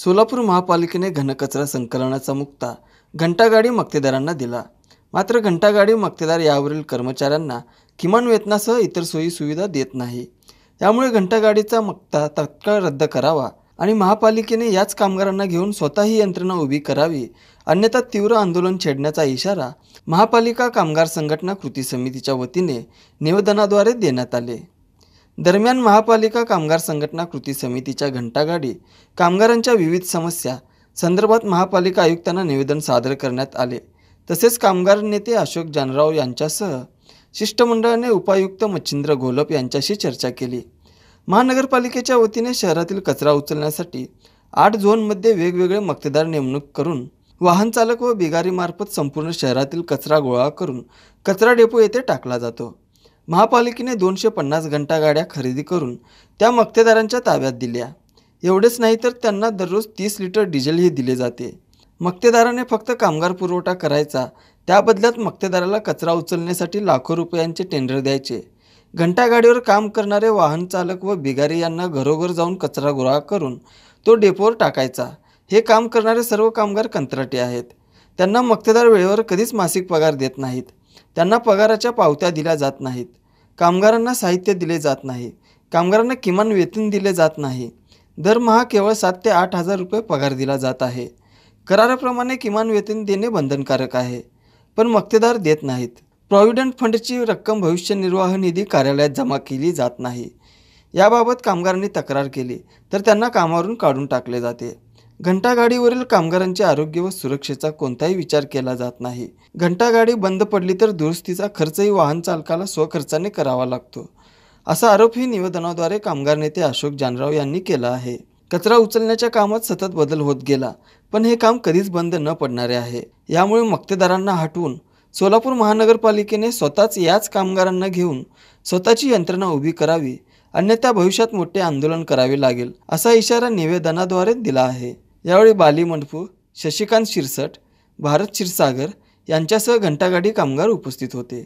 सोलापूर महापालिकेने घनकचरा संकलनाचा मुक्ता घंटागाडी मक्तेदारांना दिला मात्र घंटागाडी मक्तेदार यावरील कर्मचाऱ्यांना किमान वेतनासह इतर सोयी सुविधा देत नाही त्यामुळे घंटागाडीचा मक्ता तत्काळ रद्द करावा आणि महापालिकेने याच कामगारांना घेऊन स्वतःही यंत्रणा उभी करावी अन्यथा तीव्र आंदोलन छेडण्याचा इशारा महापालिका कामगार संघटना कृती समितीच्या वतीने निवेदनाद्वारे देण्यात आले दरम्यान महापालिका कामगार संघटना कृती समितीच्या घंटागाडी कामगारांच्या विविध समस्या संदर्भात महापालिका आयुक्तांना निवेदन सादर करण्यात आले तसेच कामगार नेते अशोक जानराव यांच्यासह शिष्टमंडळाने उपायुक्त मच्छिंद्र घोलप यांच्याशी चर्चा केली महानगरपालिकेच्या वतीने शहरातील कचरा उचलण्यासाठी आठ झोनमध्ये वेगवेगळे मक्तेदार नेमणूक करून वाहन चालक व बिगारीमार्फत संपूर्ण शहरातील कचरा गोळा करून कचरा डेपो येथे टाकला जातो महापालिकेने दोनशे पन्नास घंटागाड्या खरेदी करून त्या मक्तेदारांच्या ताब्यात दिल्या एवढेच नाही तर त्यांना दररोज तीस लिटर डिझेलही दिले जाते मक्तेदाराने फक्त कामगार पुरवठा करायचा त्याबदल्यात मक्तेदाराला कचरा उचलण्यासाठी लाखो रुपयांचे टेंडर द्यायचे घंटागाडीवर काम करणारे वाहन चालक व बिगारी यांना घरोघर जाऊन कचरा गोळा करून तो डेपोवर टाकायचा हे काम करणारे सर्व कामगार कंत्राटी आहेत त्यांना मक्तेदार वेळेवर कधीच मासिक पगार देत नाहीत त्यांना पगाराच्या पावत्या दिल्या जात नाहीत कामगारांना साहित्य दिले जात नाही कामगारांना किमान वेतन दिले जात नाही दरमहा केवळ सात ते आठ हजार रुपये पगार दिला जात आहे कराराप्रमाणे किमान वेतन देणे बंधनकारक आहे पण मक्तेदार देत नाहीत प्रॉव्हिडंट फंडची रक्कम भविष्य निर्वाह निधी कार्यालयात जमा केली जात नाही याबाबत कामगारांनी तक्रार केली तर त्यांना कामावरून काढून टाकले जाते घंटागाडीवरील कामगारांच्या आरोग्य व सुरक्षेचा कोणताही विचार केला जात नाही घंटागाडी बंद पडली तर दुरुस्तीचा खर्चही वाहन चालकाला स्वखर्चाने करावा लागतो असा आरोपही निवेदनाद्वारे कामगार नेते अशोक जानराव यांनी केला आहे कचरा उचलण्याच्या कामात सतत बदल होत गेला पण हे काम कधीच बंद न पडणारे आहे यामुळे मक्तेदारांना हटवून सोलापूर महानगरपालिकेने स्वतःच याच कामगारांना घेऊन स्वतःची यंत्रणा उभी करावी अन्यथा भविष्यात मोठे आंदोलन करावे लागेल असा इशारा निवेदनाद्वारे दिला आहे यावेळी बाली मंडपू शशिकांत शिरसट भारत क्षीरसागर यांच्यासह घंटागाडी कामगार उपस्थित होते